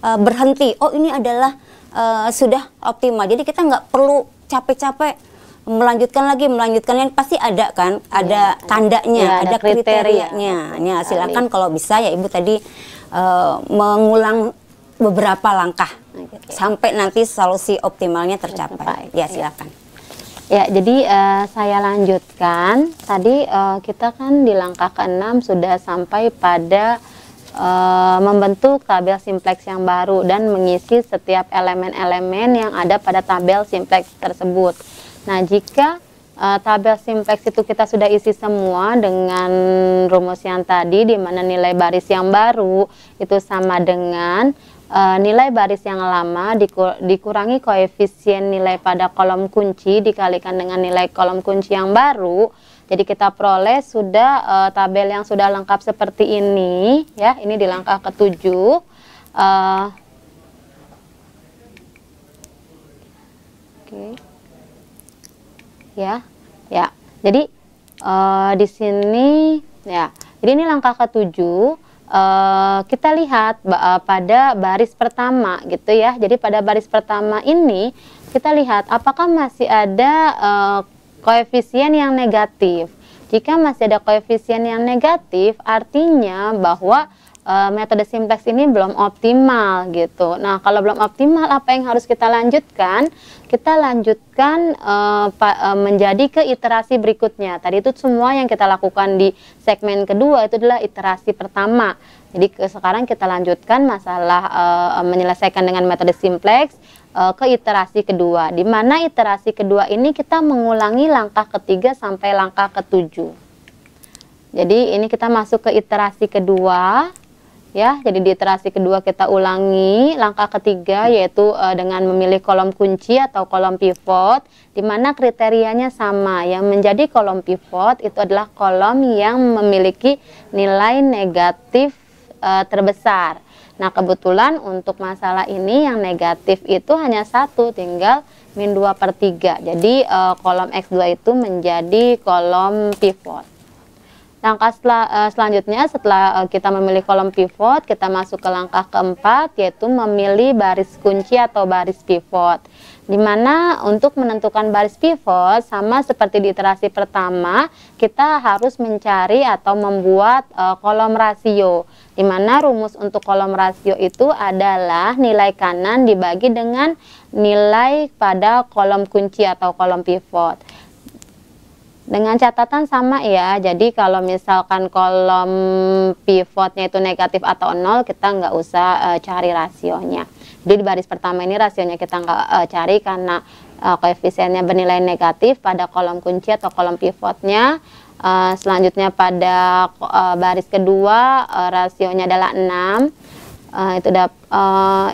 A: uh, berhenti. Oh ini adalah uh, sudah optimal. Jadi kita nggak perlu capek-capek melanjutkan lagi melanjutkan yang pasti ada kan ada ya, tandanya ya, ada, ada iya, kriterianya ya silakan kalau bisa ya ibu tadi uh, mengulang beberapa langkah okay. sampai nanti solusi optimalnya tercapai, ya iya. silakan
B: ya jadi uh, saya lanjutkan tadi uh, kita kan di langkah keenam sudah sampai pada uh, membentuk tabel simplex yang baru dan mengisi setiap elemen-elemen yang ada pada tabel simplex tersebut Nah, jika uh, tabel simplex itu kita sudah isi semua dengan rumus yang tadi di mana nilai baris yang baru itu sama dengan uh, nilai baris yang lama dikur dikurangi koefisien nilai pada kolom kunci dikalikan dengan nilai kolom kunci yang baru. Jadi kita peroleh sudah uh, tabel yang sudah lengkap seperti ini ya. Ini di langkah ketujuh. Uh, Oke. Okay ya ya jadi uh, di sini ya jadi ini langkah ketujuh uh, kita lihat uh, pada baris pertama gitu ya jadi pada baris pertama ini kita lihat apakah masih ada uh, koefisien yang negatif jika masih ada koefisien yang negatif artinya bahwa uh, metode simplex ini belum optimal gitu. Nah, kalau belum optimal apa yang harus kita lanjutkan? Kita lanjutkan uh, menjadi ke iterasi berikutnya. Tadi itu semua yang kita lakukan di segmen kedua itu adalah iterasi pertama. Jadi sekarang kita lanjutkan masalah uh, menyelesaikan dengan metode simplex ke iterasi kedua. Di mana iterasi kedua ini kita mengulangi langkah ketiga sampai langkah ketujuh. Jadi ini kita masuk ke iterasi kedua ya. Jadi di iterasi kedua kita ulangi langkah ketiga yaitu uh, dengan memilih kolom kunci atau kolom pivot di mana kriterianya sama. Yang menjadi kolom pivot itu adalah kolom yang memiliki nilai negatif uh, terbesar. Nah, kebetulan untuk masalah ini yang negatif itu hanya satu, tinggal min 2 per 3. Jadi, uh, kolom X2 itu menjadi kolom pivot. Langkah sel uh, eh, selanjutnya setelah uh, kita memilih kolom pivot, kita masuk ke langkah keempat yaitu memilih baris kunci atau baris pivot. Dimana untuk menentukan baris pivot sama seperti di iterasi pertama, kita harus mencari atau membuat e, kolom rasio. Dimana rumus untuk kolom rasio itu adalah nilai kanan dibagi dengan nilai pada kolom kunci atau kolom pivot. Dengan catatan sama ya, jadi kalau misalkan kolom pivotnya itu negatif atau nol, kita nggak usah e, cari rasionya. Jadi di baris pertama ini rasionya kita nggak e, cari karena e, koefisiennya bernilai negatif pada kolom kunci atau kolom pivotnya. e, selanjutnya pada e, baris kedua e, rasionya adalah 6 uh, itu uh,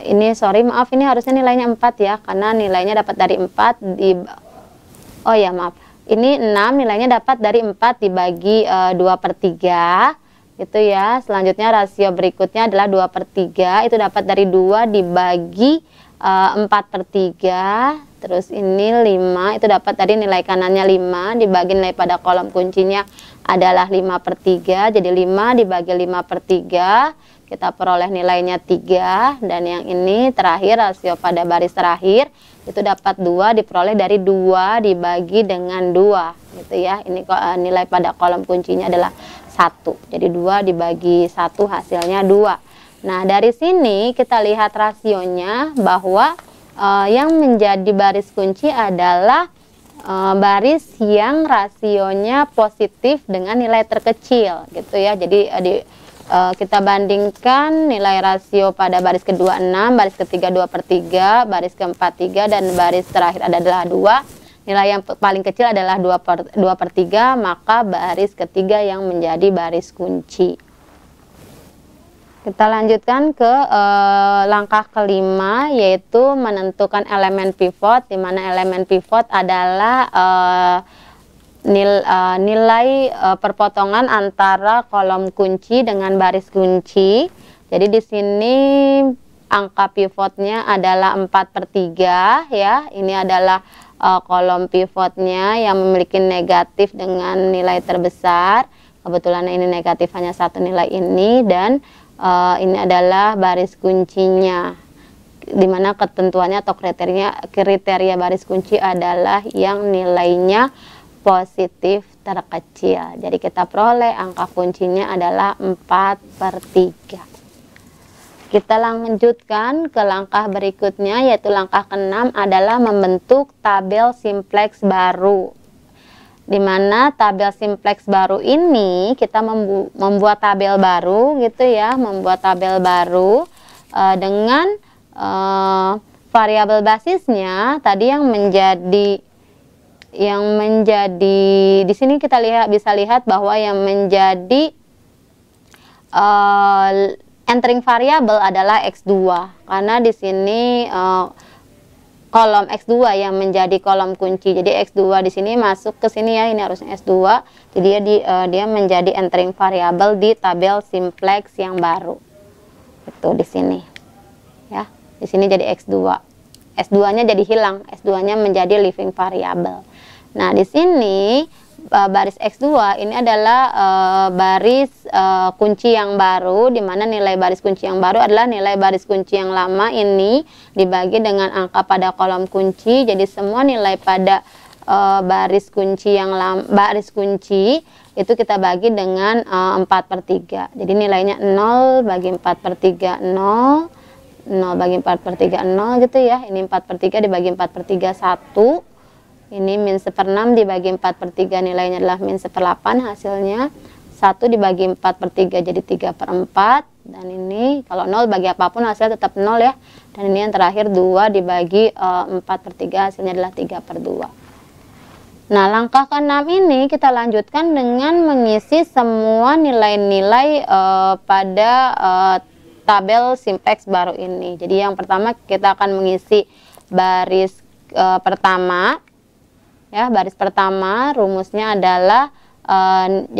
B: ini sorry maaf ini harusnya nilainya 4 ya karena nilainya dapat dari 4 di oh ya maaf ini 6 nilainya dapat dari 4 dibagi e, eh, 2 per 3 itu ya. Selanjutnya rasio berikutnya adalah 2 per 3 itu dapat dari 2 dibagi e, eh, 4 per 3 terus ini 5 itu dapat dari nilai kanannya 5 dibagi nilai pada kolom kuncinya adalah 5 per 3 jadi 5 dibagi 5 per 3 kita peroleh nilainya 3 dan yang ini terakhir rasio pada baris terakhir itu dapat dua diperoleh dari dua dibagi dengan dua gitu ya ini eh, nilai pada kolom kuncinya adalah satu jadi dua dibagi satu hasilnya dua nah dari sini kita lihat rasionya bahwa uh, yang menjadi baris kunci adalah uh, baris yang rasionya positif dengan nilai terkecil gitu ya jadi uh, di Uh, kita bandingkan nilai rasio pada baris kedua 6, baris ketiga 2 per 3, baris keempat 3, dan baris terakhir adalah 2. Nilai yang paling kecil adalah 2 per, 2 per 3, maka baris ketiga yang menjadi baris kunci. Kita lanjutkan ke e, langkah kelima, yaitu menentukan elemen pivot, di mana elemen pivot adalah... e, nil, uh, nilai uh, perpotongan antara kolom kunci dengan baris kunci. Jadi di sini angka pivotnya adalah 4 per 3 ya. Ini adalah uh, kolom pivotnya yang memiliki negatif dengan nilai terbesar. Kebetulan ini negatif hanya satu nilai ini dan uh, ini adalah baris kuncinya dimana ketentuannya atau kriterianya kriteria baris kunci adalah yang nilainya positif terkecil. Jadi kita peroleh angka kuncinya adalah 4 per 3. Kita lanjutkan ke langkah berikutnya yaitu langkah keenam adalah membentuk tabel simplex baru. Di mana tabel simplex baru ini kita membu membuat tabel baru gitu ya, membuat tabel baru uh, dengan uh, variabel basisnya tadi yang menjadi yang menjadi di sini kita lihat bisa lihat bahwa yang menjadi uh, entering variable adalah x2 karena di sini uh, kolom X2 yang menjadi kolom kunci. Jadi X2 di sini masuk ke sini ya, ini harusnya S2. Jadi dia di, uh, dia menjadi entering variable di tabel simplex yang baru. Itu di sini. Ya, di sini jadi X2. S2-nya jadi hilang, S2-nya menjadi living variable. Nah, di sini eh, baris X2 ini adalah uh, baris uh, kunci yang baru di mana nilai baris kunci yang baru adalah nilai baris kunci yang lama ini dibagi dengan angka pada kolom kunci jadi semua nilai pada uh, baris kunci yang lama, baris kunci itu kita bagi dengan uh, 4 per 3 jadi nilainya 0 bagi 4 per 3 0 0 bagi 4 per 3 0 gitu ya ini 4 per 3 dibagi 4 per 3 1 ini min 1/6 dibagi 4 per 3 nilainya adalah min 1/8 hasilnya. 1 dibagi 4 per 3 jadi 3 per 4. Dan ini kalau 0 bagi apapun hasilnya tetap 0 ya. Dan ini yang terakhir 2 dibagi e, eh, 4 per 3 hasilnya adalah 3 per 2. Nah langkah ke-6 ini kita lanjutkan dengan mengisi semua nilai-nilai e, pada e, tabel simplex baru ini. Jadi yang pertama kita akan mengisi baris e, pertama Ya, baris pertama rumusnya adalah e,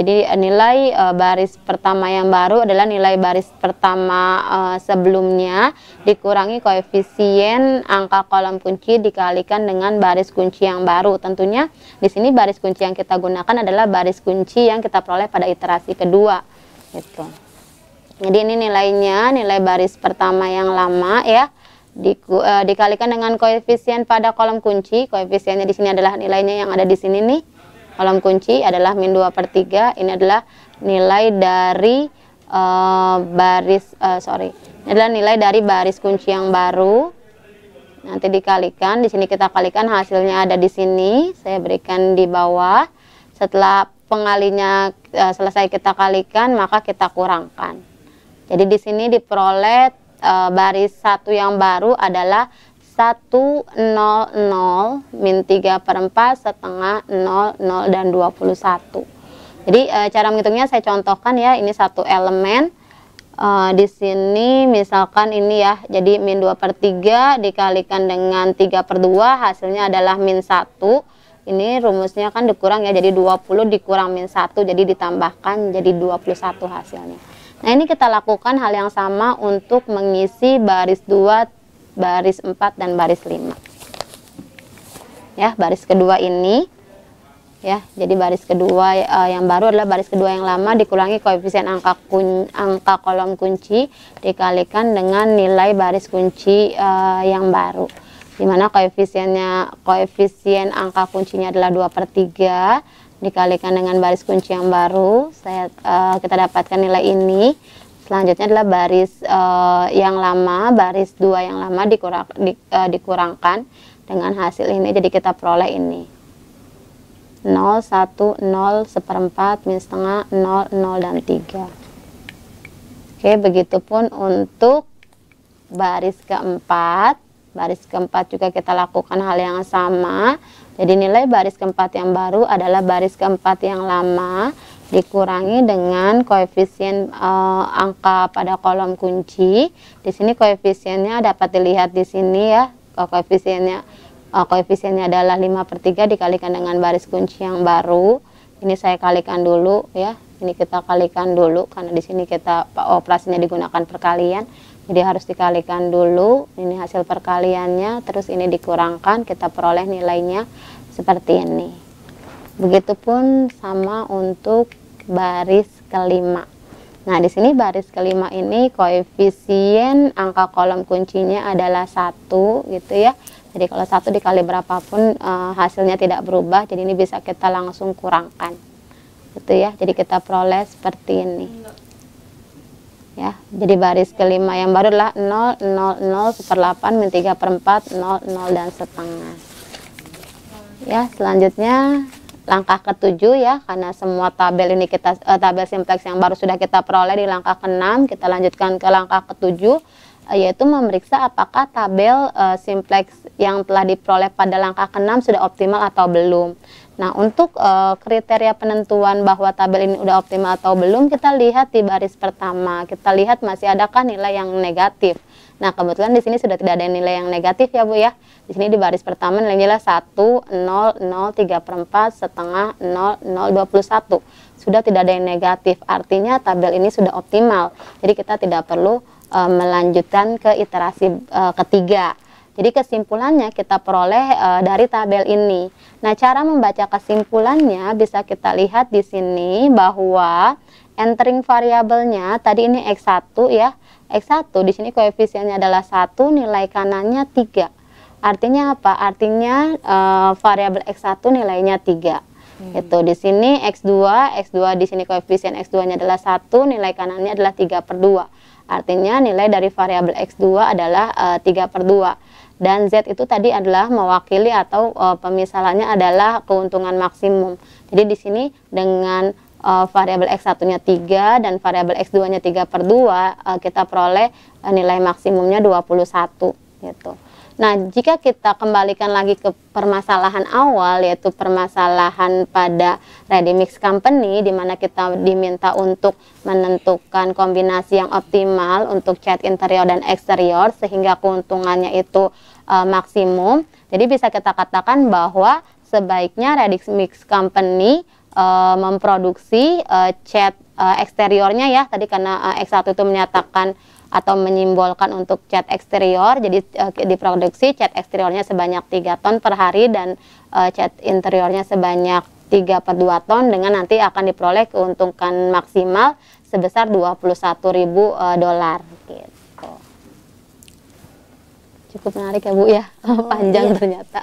B: jadi nilai e, baris pertama yang baru adalah nilai baris pertama e, sebelumnya dikurangi koefisien angka kolom kunci dikalikan dengan baris kunci yang baru. Tentunya di sini baris kunci yang kita gunakan adalah baris kunci yang kita peroleh pada iterasi kedua. Gitu. Jadi ini nilainya nilai baris pertama yang lama ya di, uh, eh, dikalikan dengan koefisien pada kolom kunci. Koefisiennya di sini adalah nilainya yang ada di sini nih. Kolom kunci adalah min 2 per 3. Ini adalah nilai dari uh, baris, uh, sorry. Ini adalah nilai dari baris kunci yang baru. Nanti dikalikan. Di sini kita kalikan hasilnya ada di sini. Saya berikan di bawah. Setelah pengalinya uh, selesai kita kalikan, maka kita kurangkan. Jadi di sini diperoleh uh, baris satu yang baru adalah 100 min 3 per 4 setengah 00 dan 21 jadi e, cara menghitungnya saya contohkan ya ini satu elemen e, di sini misalkan ini ya jadi min 2 per 3 dikalikan dengan 3 per 2 hasilnya adalah min 1 ini rumusnya kan dikurang ya jadi 20 dikurang min 1 jadi ditambahkan jadi 21 hasilnya Nah ini kita lakukan hal yang sama untuk mengisi baris 2, baris 4, dan baris 5. Ya, baris kedua ini ya. Jadi baris kedua uh, yang baru adalah baris kedua yang lama dikurangi koefisien angka kun, angka kolom kunci dikalikan dengan nilai baris kunci uh, yang baru. Dimana koefisiennya koefisien angka kuncinya adalah 2 per 3 dikalikan dengan baris kunci yang baru saya uh, kita dapatkan nilai ini selanjutnya adalah baris uh, yang lama baris dua yang lama dikurang, di, uh, dikurangkan dengan hasil ini jadi kita peroleh ini 0, 1, 0, seperempat, min setengah, 0, 0, dan 3 oke, begitupun untuk baris keempat baris keempat juga kita lakukan hal yang sama jadi nilai baris keempat yang baru adalah baris keempat yang lama dikurangi dengan koefisien e, angka pada kolom kunci. Di sini koefisiennya dapat dilihat di sini ya, koefisiennya e, koefisiennya adalah 5 3 dikalikan dengan baris kunci yang baru. Ini saya kalikan dulu ya, ini kita kalikan dulu karena di sini kita operasinya digunakan perkalian. Jadi harus dikalikan dulu, ini hasil perkaliannya, terus ini dikurangkan, kita peroleh nilainya seperti ini. Begitupun sama untuk baris kelima. Nah, di sini baris kelima ini koefisien angka kolom kuncinya adalah satu gitu ya. Jadi kalau satu dikali berapapun e, hasilnya tidak berubah, jadi ini bisa kita langsung kurangkan. Gitu ya. Jadi kita peroleh seperti ini ya jadi baris kelima yang baru adalah 0 0 0 per 8 min 3 per 4 0 0 dan setengah ya selanjutnya langkah ketujuh ya karena semua tabel ini kita eh, tabel simplex yang baru sudah kita peroleh di langkah keenam kita lanjutkan ke langkah ketujuh eh, yaitu memeriksa apakah tabel e, simplex yang telah diperoleh pada langkah keenam sudah optimal atau belum. Nah, untuk uh, kriteria penentuan bahwa tabel ini udah optimal atau belum, kita lihat di baris pertama. Kita lihat masih adakah nilai yang negatif. Nah, kebetulan di sini sudah tidak ada nilai yang negatif ya, Bu ya. Di sini di baris pertama nilainya 1, 0, 0, 3 per 4, setengah, 0, 0, 21. Sudah tidak ada yang negatif, artinya tabel ini sudah optimal. Jadi, kita tidak perlu uh, melanjutkan ke iterasi uh, ketiga. Jadi kesimpulannya kita peroleh e, dari tabel ini. Nah, cara membaca kesimpulannya bisa kita lihat di sini bahwa entering variabelnya tadi ini X1 ya. X1 di sini koefisiennya adalah 1, nilai kanannya 3. Artinya apa? Artinya e, variabel X1 nilainya 3. Hmm. Itu di sini X2, X2 di sini koefisien X2-nya adalah 1, nilai kanannya adalah 3 per 2. Artinya nilai dari variabel X2 adalah e, eh, 3 per 2 dan Z itu tadi adalah mewakili atau e, pemisalannya adalah keuntungan maksimum. Jadi di sini dengan e, variabel X1-nya 3 dan variabel X2-nya 3 per 2 e, eh, kita peroleh e, nilai maksimumnya 21 gitu. Nah, jika kita kembalikan lagi ke permasalahan awal yaitu permasalahan pada ready mix company di mana kita diminta untuk menentukan kombinasi yang optimal untuk cat interior dan eksterior sehingga keuntungannya itu e, maksimum. Jadi bisa kita katakan bahwa sebaiknya ready mix company e, memproduksi e, cat e, eksteriornya ya tadi karena e, X1 itu menyatakan atau menyimbolkan untuk cat eksterior. Jadi eh, diproduksi cat eksteriornya sebanyak 3 ton per hari dan eh, cat interiornya sebanyak 3 per 2 ton dengan nanti akan diperoleh keuntungan maksimal sebesar satu ribu eh, dolar gitu. Cukup menarik ya Bu ya,
A: oh, panjang iya. ternyata.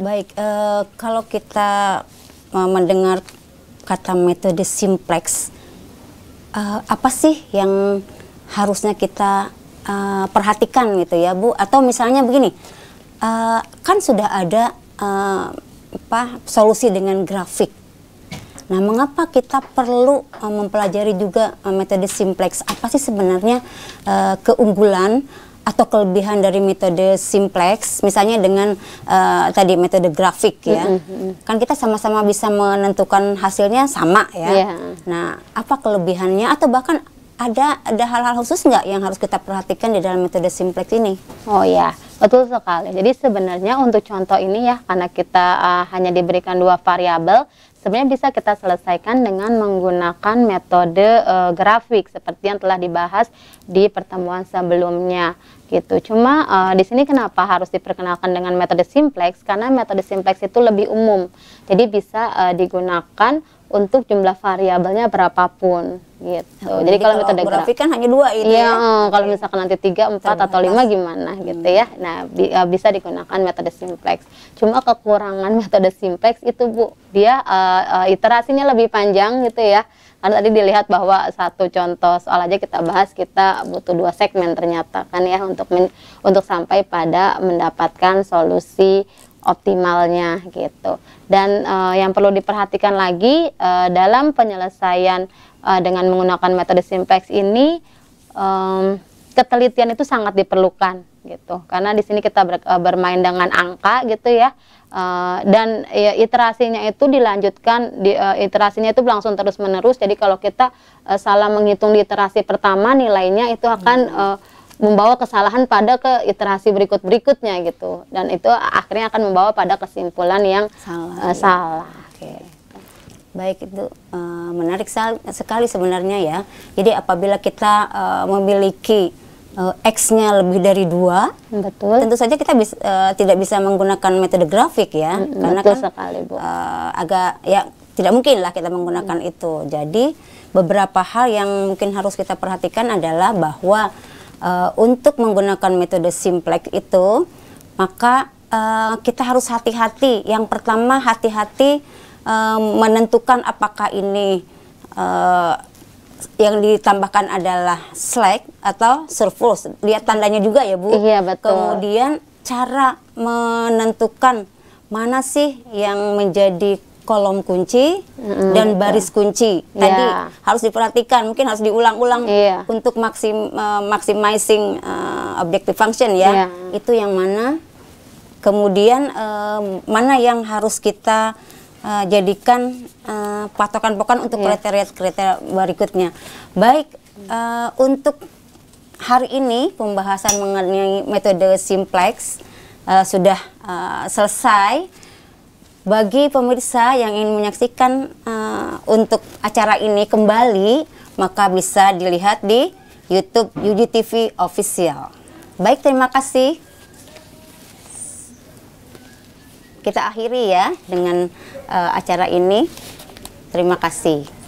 A: Baik, uh, kalau kita mendengar kata metode simplex, uh, apa sih yang harusnya kita uh, perhatikan gitu ya Bu atau misalnya begini uh, kan sudah ada uh, apa solusi dengan grafik Nah, mengapa kita perlu uh, mempelajari juga uh, metode simplex? Apa sih sebenarnya uh, keunggulan atau kelebihan dari metode simplex? Misalnya dengan uh, tadi metode grafik ya, mm -hmm. kan kita sama-sama bisa menentukan hasilnya sama ya. Yeah. Nah, apa kelebihannya atau bahkan ada ada hal-hal khusus nggak yang harus kita perhatikan di dalam metode simplex ini? Oh ya, betul sekali. Jadi sebenarnya untuk contoh ini ya,
B: karena kita uh, hanya diberikan dua variabel, sebenarnya bisa kita selesaikan dengan menggunakan metode uh, grafik seperti yang telah dibahas di pertemuan sebelumnya gitu. Cuma uh, di sini kenapa harus diperkenalkan dengan metode simplex? Karena metode simplex itu lebih umum, jadi bisa uh, digunakan untuk jumlah variabelnya berapapun gitu. Oh, jadi, kalau, kalau metode grafik kan hanya dua ini. iya, ya. Oh, kalau misalkan nanti tiga, empat atau lima gimana hmm. gitu ya. Nah bi eh, bisa digunakan metode simplex. Cuma kekurangan metode simplex itu bu dia uh, uh, iterasinya lebih panjang gitu ya. Karena tadi dilihat bahwa satu contoh soal aja kita bahas kita butuh dua segmen ternyata kan ya untuk untuk sampai pada mendapatkan solusi optimalnya gitu. Dan uh, yang perlu diperhatikan lagi uh, dalam penyelesaian uh, dengan menggunakan metode simplex ini um, ketelitian itu sangat diperlukan gitu. Karena di sini kita ber, uh, bermain dengan angka gitu ya. Uh, dan ya, iterasinya itu dilanjutkan di, uh, iterasinya itu langsung terus menerus. Jadi kalau kita uh, salah menghitung di iterasi pertama nilainya itu akan hmm. uh, membawa kesalahan pada ke iterasi berikut-berikutnya gitu dan itu akhirnya akan membawa pada kesimpulan yang salah. Uh, salah.
A: Oke. Baik itu uh, menarik sekali sebenarnya ya. Jadi apabila kita uh, memiliki uh, x-nya lebih dari dua, betul. Tentu saja kita bis, uh, tidak bisa menggunakan metode grafik ya, betul karena kan sekali, Bu. Uh, agak ya tidak mungkin lah kita menggunakan -hmm. itu. Jadi beberapa hal yang mungkin harus kita perhatikan adalah bahwa uh, untuk menggunakan metode simplex itu maka uh, kita harus hati-hati. Yang pertama hati-hati uh, menentukan apakah ini uh, yang ditambahkan adalah slack atau surplus. Lihat tandanya juga ya, Bu. Iya, betul. Kemudian cara menentukan mana sih yang menjadi kolom kunci mm, dan baris kunci. Ya. Tadi yeah. harus diperhatikan, mungkin harus diulang-ulang yeah. untuk maksim uh, eh, maximizing uh, eh, objective function ya. Yeah. Itu yang mana? Kemudian uh, mana yang harus kita uh, jadikan uh, patokan pokok untuk iya. kriteria-kriteria berikutnya. Baik uh, untuk hari ini pembahasan mengenai metode simplex uh, sudah uh, selesai bagi pemirsa yang ingin menyaksikan uh, untuk acara ini kembali, maka bisa dilihat di YouTube UGTV Official. Baik, terima kasih. Kita akhiri ya dengan uh, acara ini. Terima kasih.